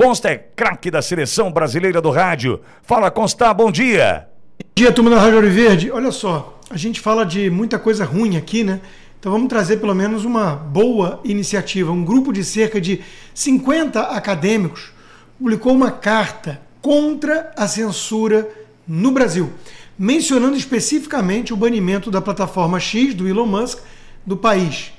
Consta é craque da seleção brasileira do rádio. Fala, Consta, bom dia. Bom dia, turma da Rádio Verde. Olha só, a gente fala de muita coisa ruim aqui, né? Então vamos trazer pelo menos uma boa iniciativa. Um grupo de cerca de 50 acadêmicos publicou uma carta contra a censura no Brasil, mencionando especificamente o banimento da plataforma X do Elon Musk do país.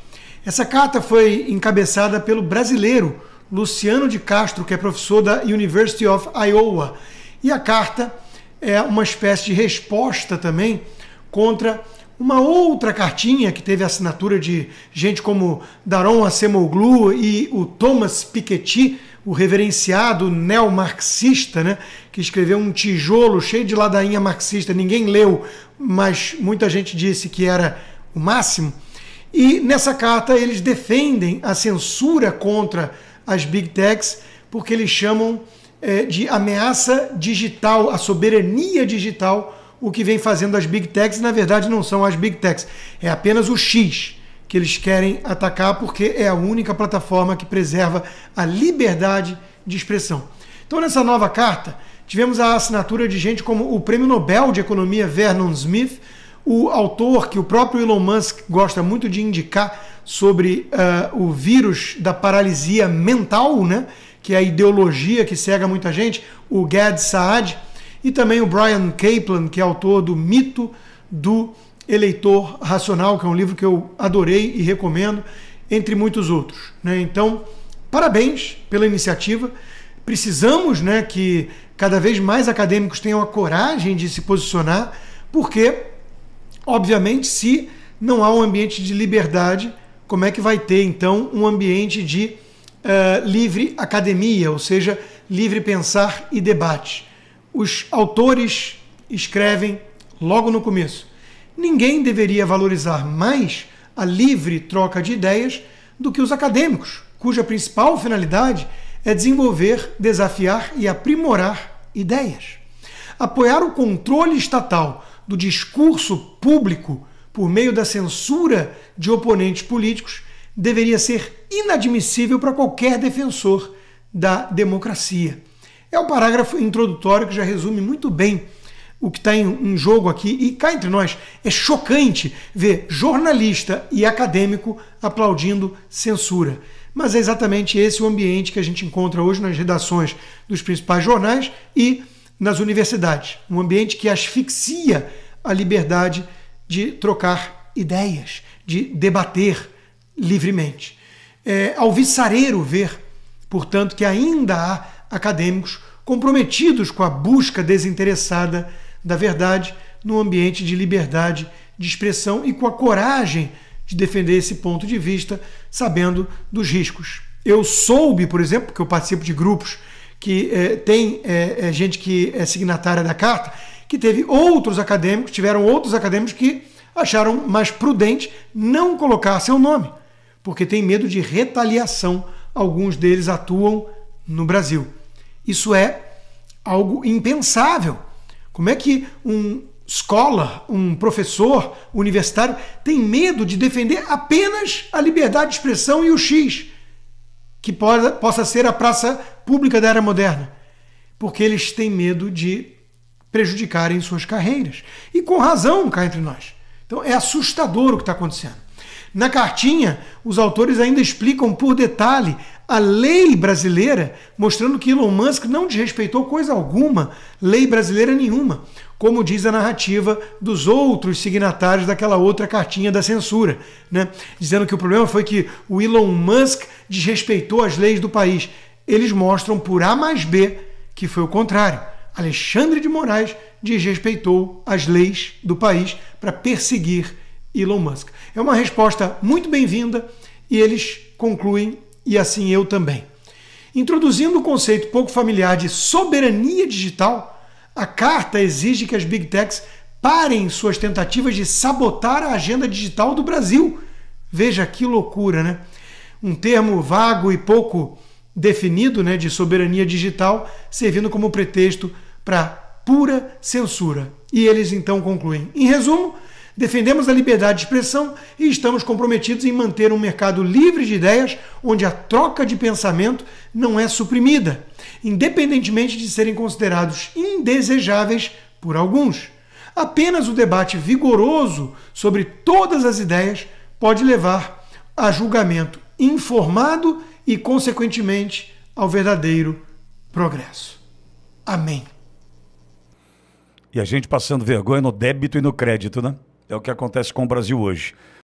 Essa carta foi encabeçada pelo brasileiro Luciano de Castro, que é professor da University of Iowa. E a carta é uma espécie de resposta também contra uma outra cartinha que teve assinatura de gente como Daron Acemoglu e o Thomas Piketty, o reverenciado neomarxista, né, que escreveu um tijolo cheio de ladainha marxista, ninguém leu, mas muita gente disse que era o máximo. E nessa carta eles defendem a censura contra as big techs, porque eles chamam é, de ameaça digital, a soberania digital, o que vem fazendo as big techs, e na verdade não são as big techs, é apenas o X que eles querem atacar, porque é a única plataforma que preserva a liberdade de expressão. Então, nessa nova carta, tivemos a assinatura de gente como o prêmio Nobel de Economia Vernon Smith, o autor que o próprio Elon Musk gosta muito de indicar sobre uh, o vírus da paralisia mental, né? que é a ideologia que cega muita gente, o Gad Saad, e também o Brian Kaplan, que é autor do Mito do Eleitor Racional, que é um livro que eu adorei e recomendo, entre muitos outros. Né? Então, parabéns pela iniciativa. Precisamos né, que cada vez mais acadêmicos tenham a coragem de se posicionar, porque, obviamente, se não há um ambiente de liberdade, como é que vai ter então um ambiente de uh, livre academia, ou seja, livre pensar e debate. Os autores escrevem logo no começo: ninguém deveria valorizar mais a livre troca de ideias do que os acadêmicos, cuja principal finalidade é desenvolver, desafiar e aprimorar ideias. Apoiar o controle estatal do discurso público por meio da censura de oponentes políticos deveria ser inadmissível para qualquer defensor da democracia. É o parágrafo introdutório que já resume muito bem o que está em, jogo aqui. E cá entre nós, é chocante ver jornalista e acadêmico aplaudindo censura. Mas é exatamente esse o ambiente que a gente encontra hoje nas redações dos principais jornais e nas universidades. Um ambiente que asfixia a liberdade de trocar ideias, de debater livremente. É alvissareiro ver, portanto, que ainda há acadêmicos comprometidos com a busca desinteressada da verdade no ambiente de liberdade de expressão e com a coragem de defender esse ponto de vista, sabendo dos riscos. Eu soube, por exemplo, que eu participo de grupos que é, tem é, gente que é signatária da carta, que teve outros acadêmicos, tiveram outros acadêmicos que acharam mais prudente não colocar seu nome, porque tem medo de retaliação. Alguns deles atuam no Brasil. Isso é algo impensável. Como é que um scholar, um professor universitário, tem medo de defender apenas a liberdade de expressão e o X, que possa ser a praça pública da era moderna? Porque eles têm medo de prejudicarem suas carreiras. E com razão, cá entre nós. Então é assustador o que está acontecendo. Na cartinha, os autores ainda explicam por detalhe a lei brasileira, mostrando que Elon Musk não desrespeitou coisa alguma, lei brasileira nenhuma, como diz a narrativa dos outros signatários daquela outra cartinha da censura, né? dizendo que o problema foi que o Elon Musk desrespeitou as leis do país. Eles mostram por A mais B que foi o contrário. Alexandre de Moraes desrespeitou as leis do país para perseguir Elon Musk. É uma resposta muito bem-vinda e eles concluem, e assim eu também. Introduzindo o conceito pouco familiar de soberania digital, a carta exige que as big techs parem suas tentativas de sabotar a agenda digital do Brasil. Veja que loucura, né? Um termo vago e pouco definido né, de soberania digital, servindo como pretexto para pura censura. E eles então concluem: em resumo, defendemos a liberdade de expressão e estamos comprometidos em manter um mercado livre de ideias onde a troca de pensamento não é suprimida, independentemente de serem considerados indesejáveis por alguns. Apenas o debate vigoroso sobre todas as ideias pode levar a julgamento informado e, consequentemente, ao verdadeiro progresso. Amém. E a gente passando vergonha no débito e no crédito, né? É o que acontece com o Brasil hoje.